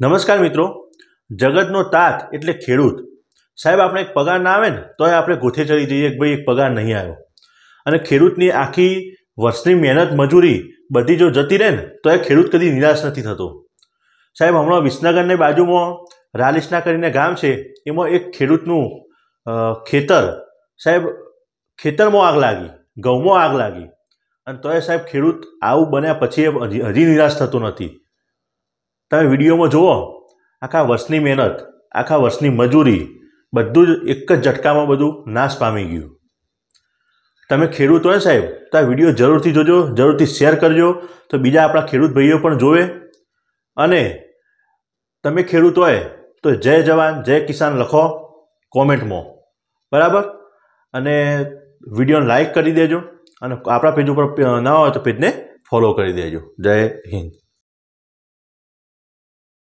નમસ્કાર મિત્રો જગતનો તાત એટલે ખેડૂત સાહેબ આપણે એક પગાર ના આવે ને તોય આપણે ગોથે ચડી જઈએ કે ભાઈ એક પગાર નહીં આવ્યો અને ખેડૂતની આખી વર્ષની મહેનત મજૂરી બધી જો જતી રહે ને તો એ ખેડૂત કદી નિરાશ નથી થતો સાહેબ હમણાં વિસનગરની બાજુમાં રાલિસના કરીને ગામ છે એમાં એક ખેડૂતનું ખેતર સાહેબ ખેતરમાં આગ લાગી ઘઉંમાં આગ લાગી અને તોય સાહેબ ખેડૂત આવું બન્યા પછી હજી નિરાશ થતો નથી તમે વિડીયોમાં જુઓ આખા વર્ષની મહેનત આખા વર્ષની મજૂરી બધું જ એક જ ઝટકામાં બધું નાશ પામી ગયું તમે ખેડૂત હોય સાહેબ તો આ વિડીયો જરૂરથી જોજો જરૂરથી શેર કરજો તો બીજા આપણા ખેડૂત ભાઈઓ પણ જોવે અને તમે ખેડૂત હોય તો જય જવાન જય કિસાન લખો કોમેન્ટમાં બરાબર અને વિડીયોને લાઇક કરી દેજો અને આપણા પેજ ઉપર ના હોય તો પેજને ફોલો કરી દેજો જય હિન્દ